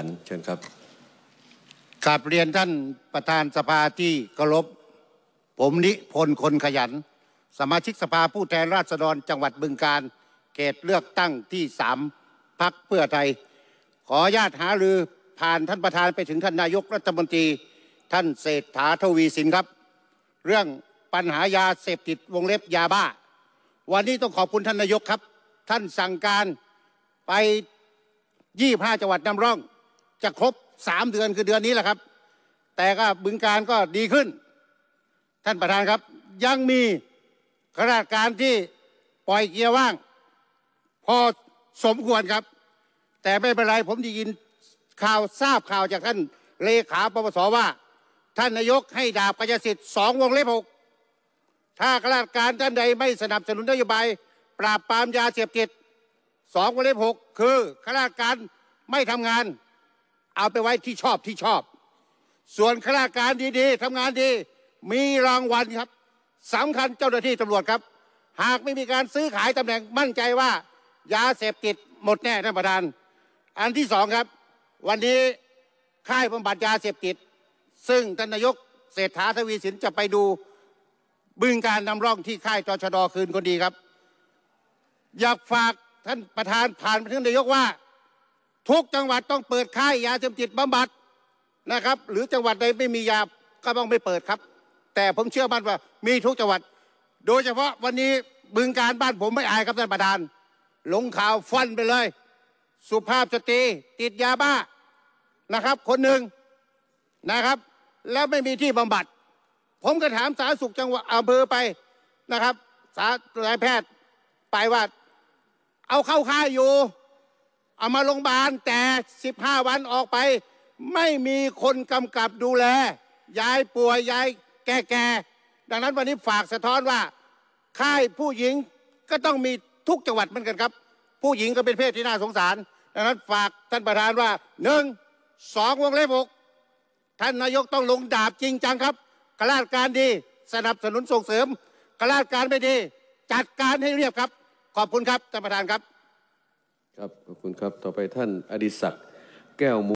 ัเชิญครับกราบเรียนท่านประธานสภาที่เคารพผมนิพนธ์คนขยัน สมาชิกสภาผู้แทนราษฎรจังหวัดบึงการเขตเลือกตั้งที่สามพักเพื่อไทย ขอญาตหารือผ่านท่านประธานไปถึงท่านนายกรัฐมนตรีท่านเศรษฐาทวีสินครับเรื่องปัญหายาเสพติดวงเล็บยาบ้า วันนี้ต้องขอบคุณท่านนายกครับ ท่านสั่งการไป25จังหวัดนำร่องจะครบสามเดือนคือเดือนนี้แหละครับ แต่ก็บึงการก็ดีขึ้น ท่านประธานครับ ยังมีขราชการที่ปล่อยเกียร์ว่าง พอสมควรครับ แต่ไม่เป็นไรผมได้ยินข่าวทราบข่าวจากท่านเลขาปปสว่า ท่านนายกให้ดาบกญสิทธิ์สองวงเล็บหกถ้าข้าราชการท่านใดไม่สนับสนุนนโยบาย ปราบปรามยาเสพติดสองวงเล็บหกคือข้าราชการไม่ทำงานเอาไปไว้ที่ชอบที่ชอบ ส่วนข้าราชการดีๆ ทำงานดี มีรางวัลครับ สำคัญเจ้าหน้าที่ตำรวจครับ หากไม่มีการซื้อขายตำแหน่งมั่นใจว่ายาเสพติดหมดแน่ท่านประธาน อันที่สองครับ วันนี้ค่ายบำบัดยาเสพติดซึ่งท่านนายก เศรษฐาทวีสินจะไปดูบึงการนำร่องที่ค่ายจชดคืนคนดีครับ อยากฝากท่านประธานผ่านไปถึงนายกว่าทุกจังหวัดต้องเปิดค่ายยาเสพติดบำบัดนะครับ หรือจังหวัดใดไม่มียาก็ต้องไม่เปิดครับ แต่ผมเชื่อมั่นว่ามีทุกจังหวัด โดยเฉพาะวันนี้บึงการบ้านผมไม่อายครับท่านประธานลงข่าวฟันไปเลย สุภาพสตรีติดยาบ้านะครับ คนหนึ่งนะครับ แล้วไม่มีที่บำบัด ผมก็ถามสาธารณสุขจังหวัดอำเภอไปนะครับ สาธารณแพทย์ ไปว่าเอาเข้าค่ายอยู่เอามาโรงพยาบาลแต่ 15 วันออกไป ไม่มีคนกำกับดูแลยายป่วยยายแก่ๆดังนั้นวันนี้ฝากสะท้อนว่าค่ายผู้หญิงก็ต้องมีทุกจังหวัดเหมือนกันครับ ผู้หญิงก็เป็นเพศที่น่าสงสาร ดังนั้นฝากท่านประธานว่าหนึ่งสองวงเล็บหกท่านนายกต้องลงดาบจริงจังครับกราดการดีสนับสนุนส่งเสริมกราดการไม่ดีจัดการให้เรียบครับ ขอบคุณครับท่านประธานครับครับขอบคุณครับต่อไปท่านอดิศักดิ์แก้วมู